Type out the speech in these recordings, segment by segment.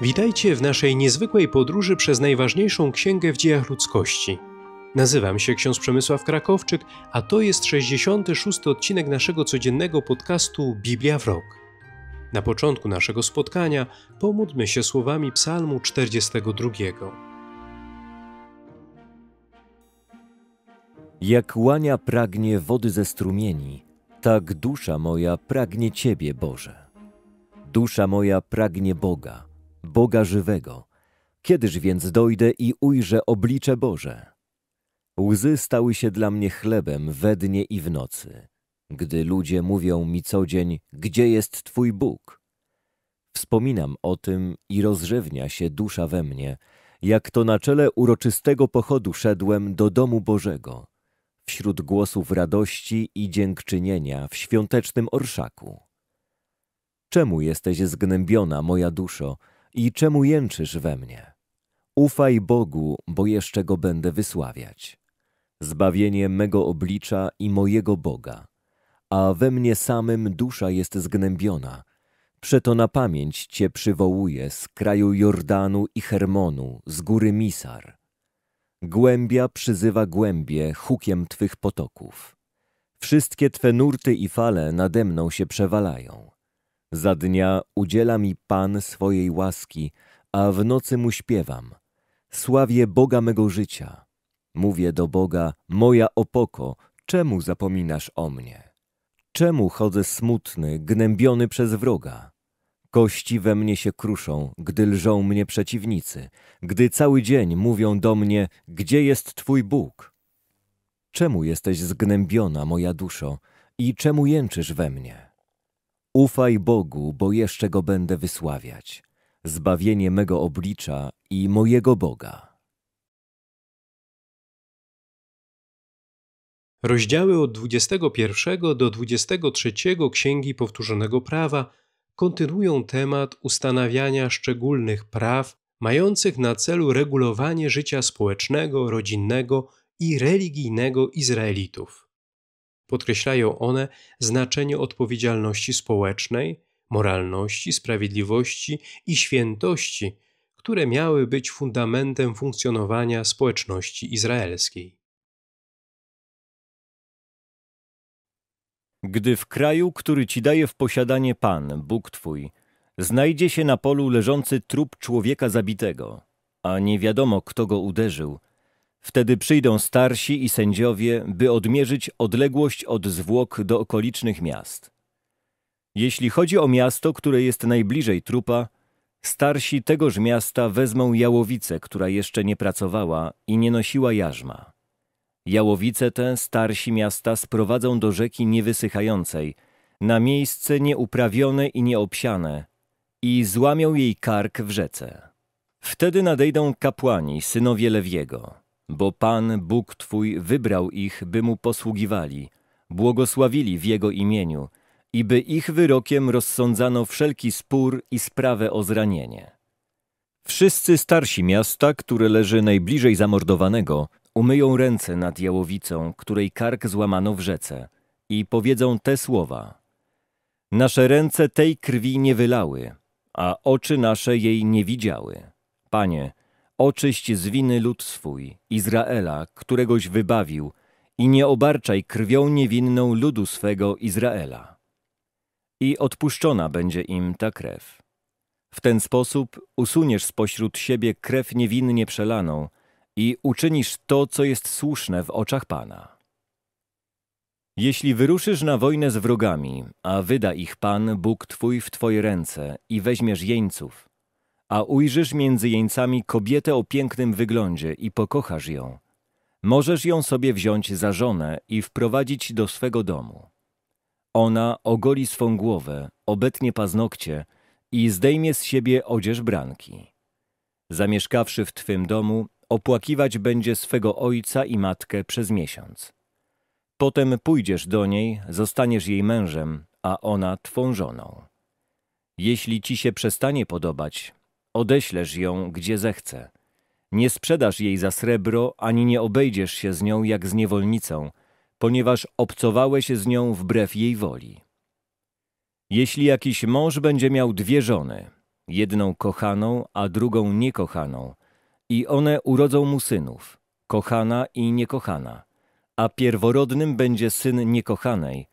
Witajcie w naszej niezwykłej podróży przez najważniejszą księgę w dziejach ludzkości. Nazywam się ksiądz Przemysław Krakowczyk, a to jest 66 odcinek naszego codziennego podcastu Biblia w rok. Na początku naszego spotkania pomódlmy się słowami Psalmu 42. Jak łania pragnie wody ze strumieni, tak dusza moja pragnie Ciebie, Boże. Dusza moja pragnie Boga Boga żywego. Kiedyż więc dojdę i ujrzę oblicze Boże? Łzy stały się dla mnie chlebem we dnie i w nocy, gdy ludzie mówią mi co dzień, gdzie jest Twój Bóg? Wspominam o tym i rozrzewnia się dusza we mnie, jak to na czele uroczystego pochodu szedłem do domu Bożego, wśród głosów radości i dziękczynienia w świątecznym orszaku. Czemu jesteś zgnębiona, moja duszo, i czemu jęczysz we mnie? Ufaj Bogu, bo jeszcze go będę wysławiać. Zbawienie mego oblicza i mojego Boga, a we mnie samym dusza jest zgnębiona. Przeto na pamięć Cię przywołuję z kraju Jordanu i Hermonu, z góry Misar. Głębia przyzywa głębie hukiem Twych potoków. Wszystkie Twe nurty i fale nade mną się przewalają. Za dnia udziela mi Pan swojej łaski, a w nocy mu śpiewam. Sławię Boga mego życia. Mówię do Boga, moja opoko, czemu zapominasz o mnie? Czemu chodzę smutny, gnębiony przez wroga? Kości we mnie się kruszą, gdy lżą mnie przeciwnicy, gdy cały dzień mówią do mnie, gdzie jest Twój Bóg? Czemu jesteś zgnębiona, moja duszo, i czemu jęczysz we mnie? Ufaj Bogu, bo jeszcze Go będę wysławiać, zbawienie mego oblicza i mojego Boga. Rozdziały od 21 do 23 Księgi Powtórzonego Prawa kontynuują temat ustanawiania szczególnych praw mających na celu regulowanie życia społecznego, rodzinnego i religijnego Izraelitów. Podkreślają one znaczenie odpowiedzialności społecznej, moralności, sprawiedliwości i świętości, które miały być fundamentem funkcjonowania społeczności izraelskiej. Gdy w kraju, który ci daje w posiadanie Pan, Bóg Twój, znajdzie się na polu leżący trup człowieka zabitego, a nie wiadomo, kto go uderzył – Wtedy przyjdą starsi i sędziowie, by odmierzyć odległość od zwłok do okolicznych miast. Jeśli chodzi o miasto, które jest najbliżej trupa, starsi tegoż miasta wezmą jałowicę, która jeszcze nie pracowała i nie nosiła jarzma. Jałowice te starsi miasta sprowadzą do rzeki niewysychającej, na miejsce nieuprawione i nieobsiane, i złamią jej kark w rzece. Wtedy nadejdą kapłani, synowie Lewiego bo Pan Bóg Twój wybrał ich, by Mu posługiwali, błogosławili w Jego imieniu i by ich wyrokiem rozsądzano wszelki spór i sprawę o zranienie. Wszyscy starsi miasta, które leży najbliżej zamordowanego, umyją ręce nad jałowicą, której kark złamano w rzece i powiedzą te słowa. Nasze ręce tej krwi nie wylały, a oczy nasze jej nie widziały. Panie, Oczyść z winy lud swój, Izraela, któregoś wybawił, i nie obarczaj krwią niewinną ludu swego Izraela. I odpuszczona będzie im ta krew. W ten sposób usuniesz spośród siebie krew niewinnie przelaną i uczynisz to, co jest słuszne w oczach Pana. Jeśli wyruszysz na wojnę z wrogami, a wyda ich Pan, Bóg Twój, w Twoje ręce i weźmiesz jeńców, a ujrzysz między jeńcami kobietę o pięknym wyglądzie i pokochasz ją, możesz ją sobie wziąć za żonę i wprowadzić do swego domu. Ona ogoli swą głowę, obetnie paznokcie i zdejmie z siebie odzież branki. Zamieszkawszy w twym domu, opłakiwać będzie swego ojca i matkę przez miesiąc. Potem pójdziesz do niej, zostaniesz jej mężem, a ona twą żoną. Jeśli ci się przestanie podobać, odeślesz ją, gdzie zechce. Nie sprzedasz jej za srebro, ani nie obejdziesz się z nią jak z niewolnicą, ponieważ obcowałeś z nią wbrew jej woli. Jeśli jakiś mąż będzie miał dwie żony, jedną kochaną, a drugą niekochaną, i one urodzą mu synów, kochana i niekochana, a pierworodnym będzie syn niekochanej,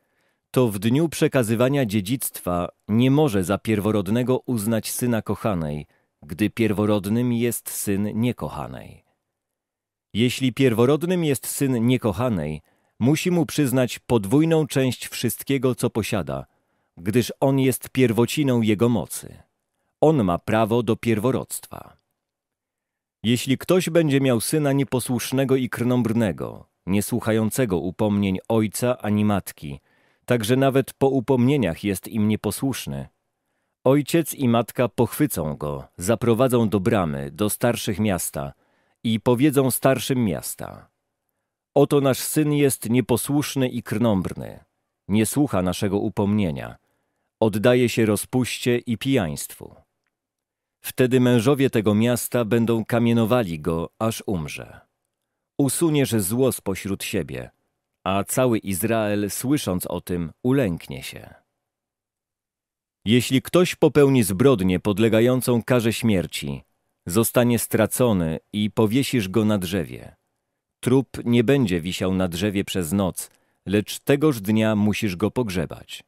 to w dniu przekazywania dziedzictwa nie może za pierworodnego uznać syna kochanej – gdy pierworodnym jest syn niekochanej. Jeśli pierworodnym jest syn niekochanej, musi mu przyznać podwójną część wszystkiego, co posiada, gdyż on jest pierwociną jego mocy. On ma prawo do pierworodztwa. Jeśli ktoś będzie miał syna nieposłusznego i krnąbrnego, niesłuchającego upomnień ojca ani matki, także nawet po upomnieniach jest im nieposłuszny, Ojciec i matka pochwycą go, zaprowadzą do bramy, do starszych miasta i powiedzą starszym miasta. Oto nasz syn jest nieposłuszny i krnąbrny, nie słucha naszego upomnienia, oddaje się rozpuście i pijaństwu. Wtedy mężowie tego miasta będą kamienowali go, aż umrze. Usuniesz zło spośród siebie, a cały Izrael, słysząc o tym, ulęknie się. Jeśli ktoś popełni zbrodnię podlegającą karze śmierci, zostanie stracony i powiesisz go na drzewie. Trup nie będzie wisiał na drzewie przez noc, lecz tegoż dnia musisz go pogrzebać,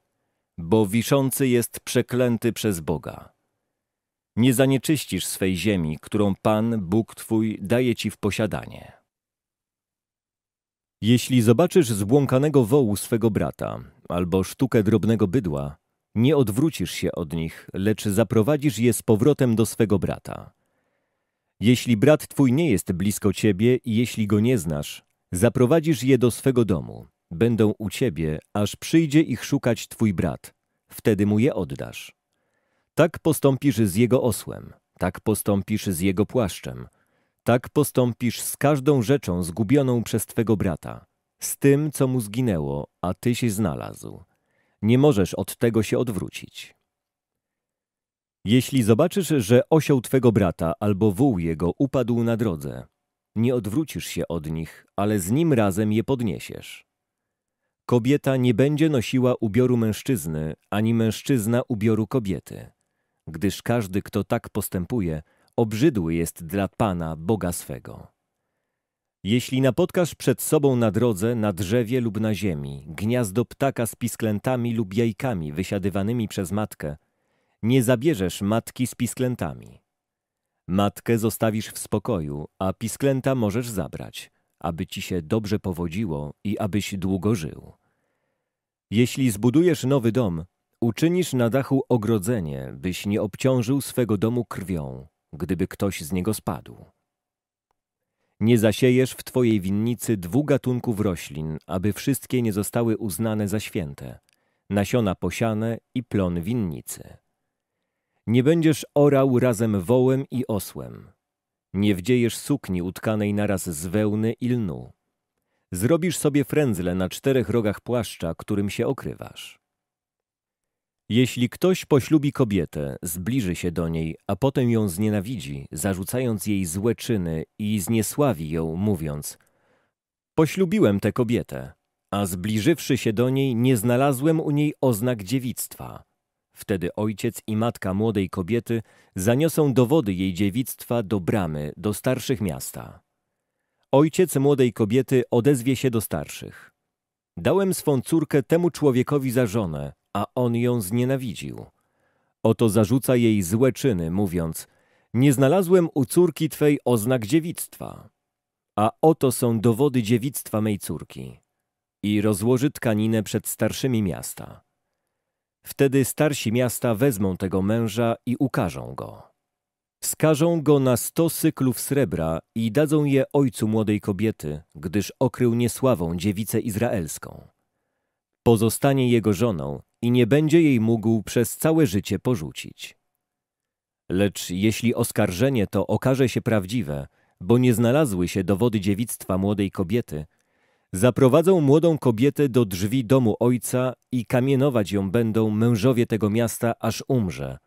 bo wiszący jest przeklęty przez Boga. Nie zanieczyścisz swej ziemi, którą Pan, Bóg Twój, daje Ci w posiadanie. Jeśli zobaczysz zbłąkanego wołu swego brata albo sztukę drobnego bydła, nie odwrócisz się od nich, lecz zaprowadzisz je z powrotem do swego brata. Jeśli brat twój nie jest blisko ciebie i jeśli go nie znasz, zaprowadzisz je do swego domu. Będą u ciebie, aż przyjdzie ich szukać twój brat. Wtedy mu je oddasz. Tak postąpisz z jego osłem, tak postąpisz z jego płaszczem, tak postąpisz z każdą rzeczą zgubioną przez twego brata, z tym, co mu zginęło, a ty się znalazł. Nie możesz od tego się odwrócić. Jeśli zobaczysz, że osioł twego brata albo wół jego upadł na drodze, nie odwrócisz się od nich, ale z nim razem je podniesiesz. Kobieta nie będzie nosiła ubioru mężczyzny, ani mężczyzna ubioru kobiety, gdyż każdy, kto tak postępuje, obrzydły jest dla Pana Boga swego. Jeśli napotkasz przed sobą na drodze, na drzewie lub na ziemi gniazdo ptaka z pisklętami lub jajkami wysiadywanymi przez matkę, nie zabierzesz matki z pisklętami. Matkę zostawisz w spokoju, a pisklęta możesz zabrać, aby ci się dobrze powodziło i abyś długo żył. Jeśli zbudujesz nowy dom, uczynisz na dachu ogrodzenie, byś nie obciążył swego domu krwią, gdyby ktoś z niego spadł. Nie zasiejesz w twojej winnicy dwóch gatunków roślin, aby wszystkie nie zostały uznane za święte. Nasiona posiane i plon winnicy. Nie będziesz orał razem wołem i osłem. Nie wdziejesz sukni utkanej naraz z wełny i lnu. Zrobisz sobie frędzle na czterech rogach płaszcza, którym się okrywasz. Jeśli ktoś poślubi kobietę, zbliży się do niej, a potem ją znienawidzi, zarzucając jej złe czyny i zniesławi ją, mówiąc Poślubiłem tę kobietę, a zbliżywszy się do niej, nie znalazłem u niej oznak dziewictwa. Wtedy ojciec i matka młodej kobiety zaniosą dowody jej dziewictwa do bramy, do starszych miasta. Ojciec młodej kobiety odezwie się do starszych. Dałem swą córkę temu człowiekowi za żonę, a on ją znienawidził. Oto zarzuca jej złe czyny, mówiąc: Nie znalazłem u córki twej oznak dziewictwa. A oto są dowody dziewictwa mej córki. I rozłoży tkaninę przed starszymi miasta. Wtedy starsi miasta wezmą tego męża i ukażą go. Skażą go na sto syklów srebra i dadzą je ojcu młodej kobiety, gdyż okrył niesławą dziewicę izraelską. Pozostanie jego żoną i nie będzie jej mógł przez całe życie porzucić. Lecz jeśli oskarżenie to okaże się prawdziwe, bo nie znalazły się dowody dziewictwa młodej kobiety, zaprowadzą młodą kobietę do drzwi domu ojca i kamienować ją będą mężowie tego miasta, aż umrze,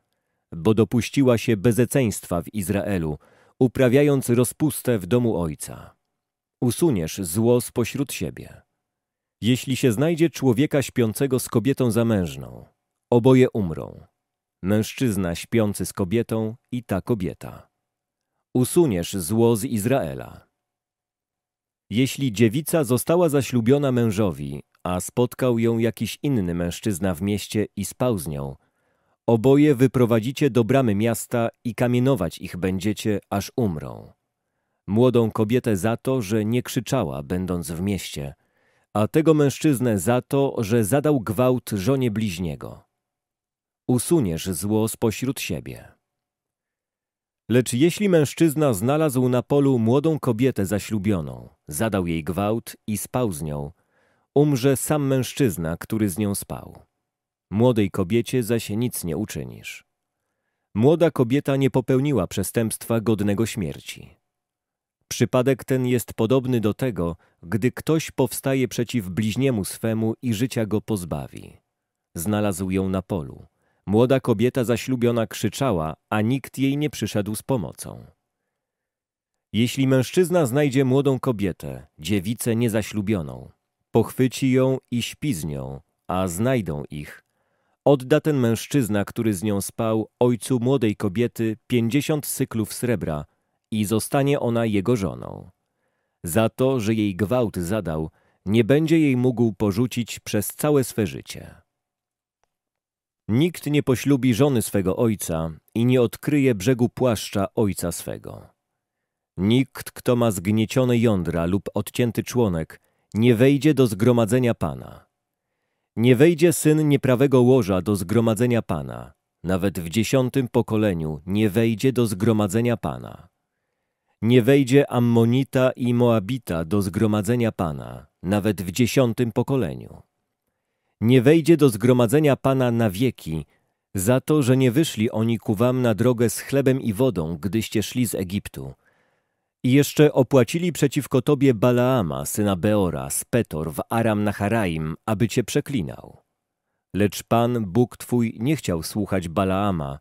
bo dopuściła się bezeceństwa w Izraelu, uprawiając rozpustę w domu ojca. Usuniesz zło spośród siebie. Jeśli się znajdzie człowieka śpiącego z kobietą zamężną, oboje umrą. Mężczyzna śpiący z kobietą i ta kobieta. Usuniesz zło z Izraela. Jeśli dziewica została zaślubiona mężowi, a spotkał ją jakiś inny mężczyzna w mieście i spał z nią, oboje wyprowadzicie do bramy miasta i kamienować ich będziecie, aż umrą. Młodą kobietę za to, że nie krzyczała, będąc w mieście – a tego mężczyznę za to, że zadał gwałt żonie bliźniego. Usuniesz zło spośród siebie. Lecz jeśli mężczyzna znalazł na polu młodą kobietę zaślubioną, zadał jej gwałt i spał z nią, umrze sam mężczyzna, który z nią spał. Młodej kobiecie zaś nic nie uczynisz. Młoda kobieta nie popełniła przestępstwa godnego śmierci. Przypadek ten jest podobny do tego, gdy ktoś powstaje przeciw bliźniemu swemu i życia go pozbawi. Znalazł ją na polu. Młoda kobieta zaślubiona krzyczała, a nikt jej nie przyszedł z pomocą. Jeśli mężczyzna znajdzie młodą kobietę, dziewicę niezaślubioną, pochwyci ją i śpi z nią, a znajdą ich, odda ten mężczyzna, który z nią spał, ojcu młodej kobiety pięćdziesiąt cyklów srebra i zostanie ona jego żoną. Za to, że jej gwałt zadał, nie będzie jej mógł porzucić przez całe swe życie. Nikt nie poślubi żony swego ojca i nie odkryje brzegu płaszcza ojca swego. Nikt, kto ma zgniecione jądra lub odcięty członek, nie wejdzie do zgromadzenia Pana. Nie wejdzie syn nieprawego łoża do zgromadzenia Pana, nawet w dziesiątym pokoleniu nie wejdzie do zgromadzenia Pana. Nie wejdzie Ammonita i Moabita do zgromadzenia Pana, nawet w dziesiątym pokoleniu. Nie wejdzie do zgromadzenia Pana na wieki, za to, że nie wyszli oni ku wam na drogę z chlebem i wodą, gdyście szli z Egiptu. I jeszcze opłacili przeciwko tobie Balaama, syna Beora, z Petor w Aram Haraim, aby cię przeklinał. Lecz Pan, Bóg twój, nie chciał słuchać Balaama,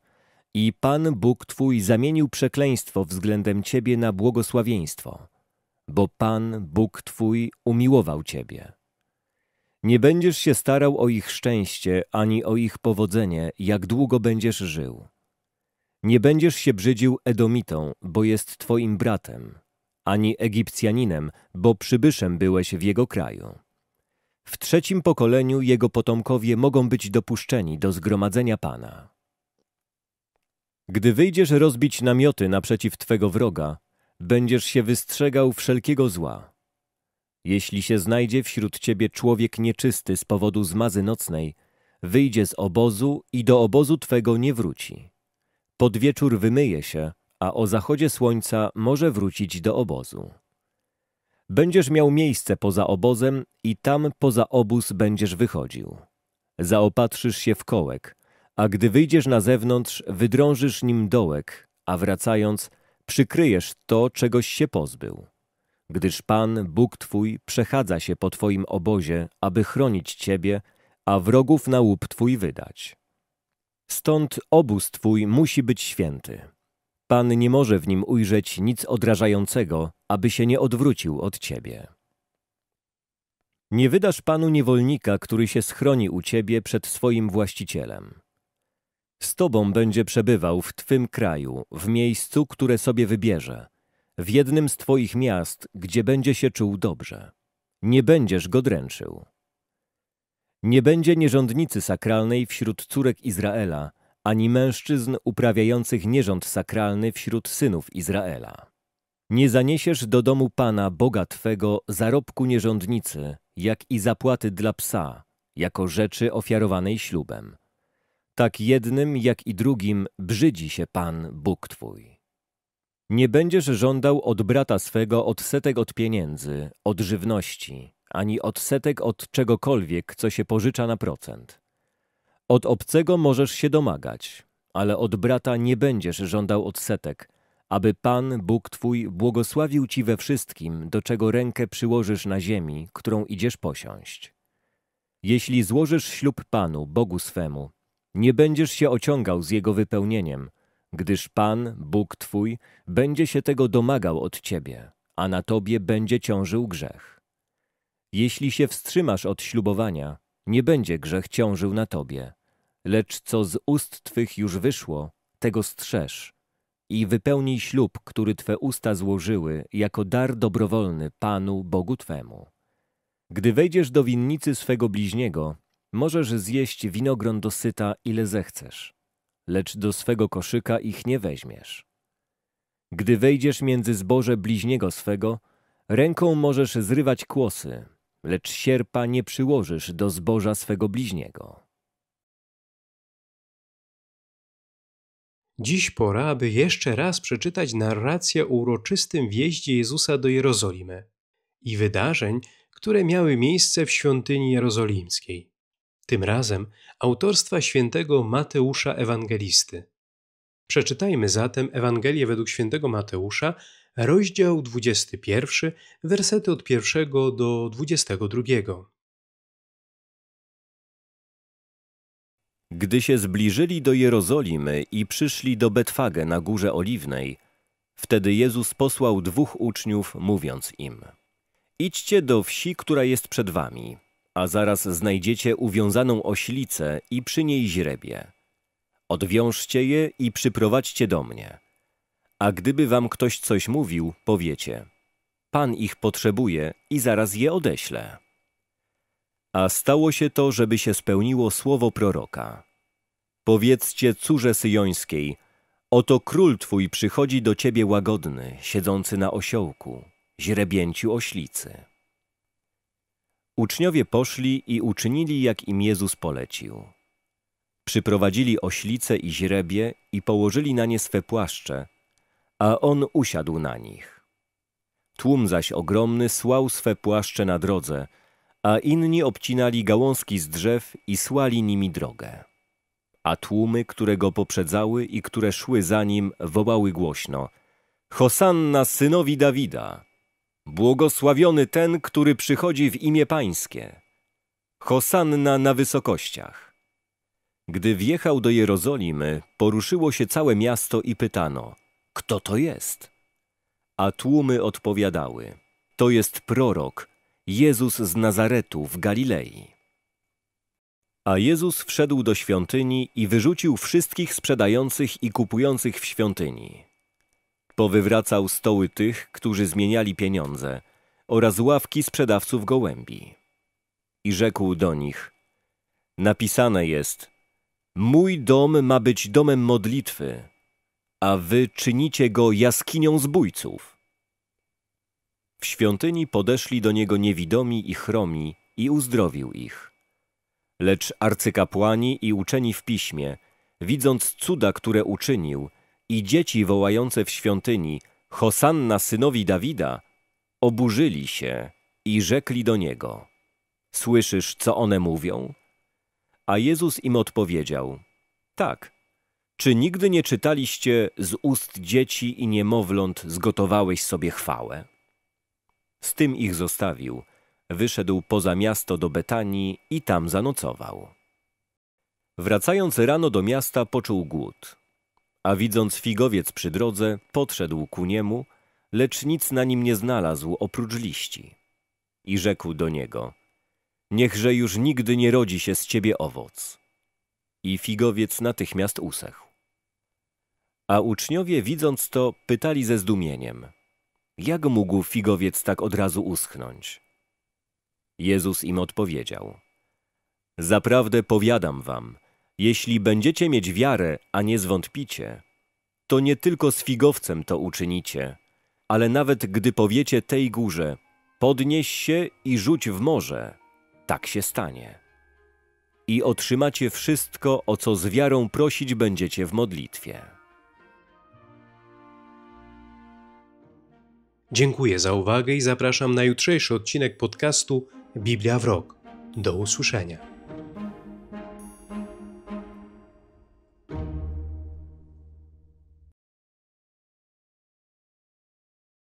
i Pan Bóg Twój zamienił przekleństwo względem Ciebie na błogosławieństwo, bo Pan Bóg Twój umiłował Ciebie. Nie będziesz się starał o ich szczęście ani o ich powodzenie, jak długo będziesz żył. Nie będziesz się brzydził Edomitą, bo jest Twoim bratem, ani Egipcjaninem, bo przybyszem byłeś w jego kraju. W trzecim pokoleniu jego potomkowie mogą być dopuszczeni do zgromadzenia Pana. Gdy wyjdziesz rozbić namioty naprzeciw Twego wroga, będziesz się wystrzegał wszelkiego zła. Jeśli się znajdzie wśród Ciebie człowiek nieczysty z powodu zmazy nocnej, wyjdzie z obozu i do obozu Twego nie wróci. Pod wieczór wymyje się, a o zachodzie słońca może wrócić do obozu. Będziesz miał miejsce poza obozem i tam poza obóz będziesz wychodził. Zaopatrzysz się w kołek, a gdy wyjdziesz na zewnątrz, wydrążysz nim dołek, a wracając, przykryjesz to, czegoś się pozbył. Gdyż Pan, Bóg Twój, przechadza się po Twoim obozie, aby chronić Ciebie, a wrogów na łup Twój wydać. Stąd obóz Twój musi być święty. Pan nie może w nim ujrzeć nic odrażającego, aby się nie odwrócił od Ciebie. Nie wydasz Panu niewolnika, który się schroni u Ciebie przed swoim właścicielem. Z Tobą będzie przebywał w Twym kraju, w miejscu, które sobie wybierze, w jednym z Twoich miast, gdzie będzie się czuł dobrze. Nie będziesz go dręczył. Nie będzie nierządnicy sakralnej wśród córek Izraela, ani mężczyzn uprawiających nierząd sakralny wśród synów Izraela. Nie zaniesiesz do domu Pana, Boga Twego, zarobku nierządnicy, jak i zapłaty dla psa, jako rzeczy ofiarowanej ślubem tak jednym jak i drugim brzydzi się Pan Bóg Twój. Nie będziesz żądał od brata swego odsetek od pieniędzy, od żywności, ani odsetek od czegokolwiek, co się pożycza na procent. Od obcego możesz się domagać, ale od brata nie będziesz żądał odsetek, aby Pan, Bóg Twój, błogosławił Ci we wszystkim, do czego rękę przyłożysz na ziemi, którą idziesz posiąść. Jeśli złożysz ślub Panu, Bogu swemu, nie będziesz się ociągał z jego wypełnieniem, gdyż Pan, Bóg Twój, będzie się tego domagał od Ciebie, a na Tobie będzie ciążył grzech. Jeśli się wstrzymasz od ślubowania, nie będzie grzech ciążył na Tobie, lecz co z ust Twych już wyszło, tego strzeż i wypełnij ślub, który Twe usta złożyły, jako dar dobrowolny Panu Bogu Twemu. Gdy wejdziesz do winnicy swego bliźniego, Możesz zjeść winogron do syta, ile zechcesz, lecz do swego koszyka ich nie weźmiesz. Gdy wejdziesz między zboże bliźniego swego, ręką możesz zrywać kłosy, lecz sierpa nie przyłożysz do zboża swego bliźniego. Dziś pora, aby jeszcze raz przeczytać narrację o uroczystym wjeździe Jezusa do Jerozolimy i wydarzeń, które miały miejsce w świątyni jerozolimskiej tym razem autorstwa świętego Mateusza Ewangelisty. Przeczytajmy zatem Ewangelię według świętego Mateusza, rozdział 21, wersety od 1 do 22. Gdy się zbliżyli do Jerozolimy i przyszli do Betwagę na Górze Oliwnej, wtedy Jezus posłał dwóch uczniów, mówiąc im: Idźcie do wsi, która jest przed wami a zaraz znajdziecie uwiązaną oślicę i przy niej źrebie. Odwiążcie je i przyprowadźcie do mnie. A gdyby wam ktoś coś mówił, powiecie, Pan ich potrzebuje i zaraz je odeślę. A stało się to, żeby się spełniło słowo proroka. Powiedzcie córze syjońskiej, oto król twój przychodzi do ciebie łagodny, siedzący na osiołku, źrebięciu oślicy. Uczniowie poszli i uczynili, jak im Jezus polecił. Przyprowadzili oślice i źrebie i położyli na nie swe płaszcze, a on usiadł na nich. Tłum zaś ogromny słał swe płaszcze na drodze, a inni obcinali gałązki z drzew i słali nimi drogę. A tłumy, które go poprzedzały i które szły za nim, wołały głośno – Hosanna synowi Dawida! Błogosławiony ten, który przychodzi w imię Pańskie. Hosanna na wysokościach. Gdy wjechał do Jerozolimy, poruszyło się całe miasto i pytano, kto to jest? A tłumy odpowiadały, to jest prorok, Jezus z Nazaretu w Galilei. A Jezus wszedł do świątyni i wyrzucił wszystkich sprzedających i kupujących w świątyni Powywracał stoły tych, którzy zmieniali pieniądze oraz ławki sprzedawców gołębi. I rzekł do nich, napisane jest, mój dom ma być domem modlitwy, a wy czynicie go jaskinią zbójców. W świątyni podeszli do niego niewidomi i chromi i uzdrowił ich. Lecz arcykapłani i uczeni w piśmie, widząc cuda, które uczynił, i dzieci wołające w świątyni Hosanna synowi Dawida oburzyli się i rzekli do niego Słyszysz, co one mówią? A Jezus im odpowiedział Tak, czy nigdy nie czytaliście z ust dzieci i niemowląt zgotowałeś sobie chwałę? Z tym ich zostawił, wyszedł poza miasto do Betanii i tam zanocował. Wracając rano do miasta poczuł głód – a widząc figowiec przy drodze, podszedł ku niemu, lecz nic na nim nie znalazł oprócz liści. I rzekł do niego, niechże już nigdy nie rodzi się z ciebie owoc. I figowiec natychmiast usechł. A uczniowie widząc to, pytali ze zdumieniem, jak mógł figowiec tak od razu uschnąć? Jezus im odpowiedział, zaprawdę powiadam wam, jeśli będziecie mieć wiarę, a nie zwątpicie, to nie tylko z figowcem to uczynicie, ale nawet gdy powiecie tej górze, podnieś się i rzuć w morze, tak się stanie. I otrzymacie wszystko, o co z wiarą prosić będziecie w modlitwie. Dziękuję za uwagę i zapraszam na jutrzejszy odcinek podcastu Biblia w Rok. Do usłyszenia.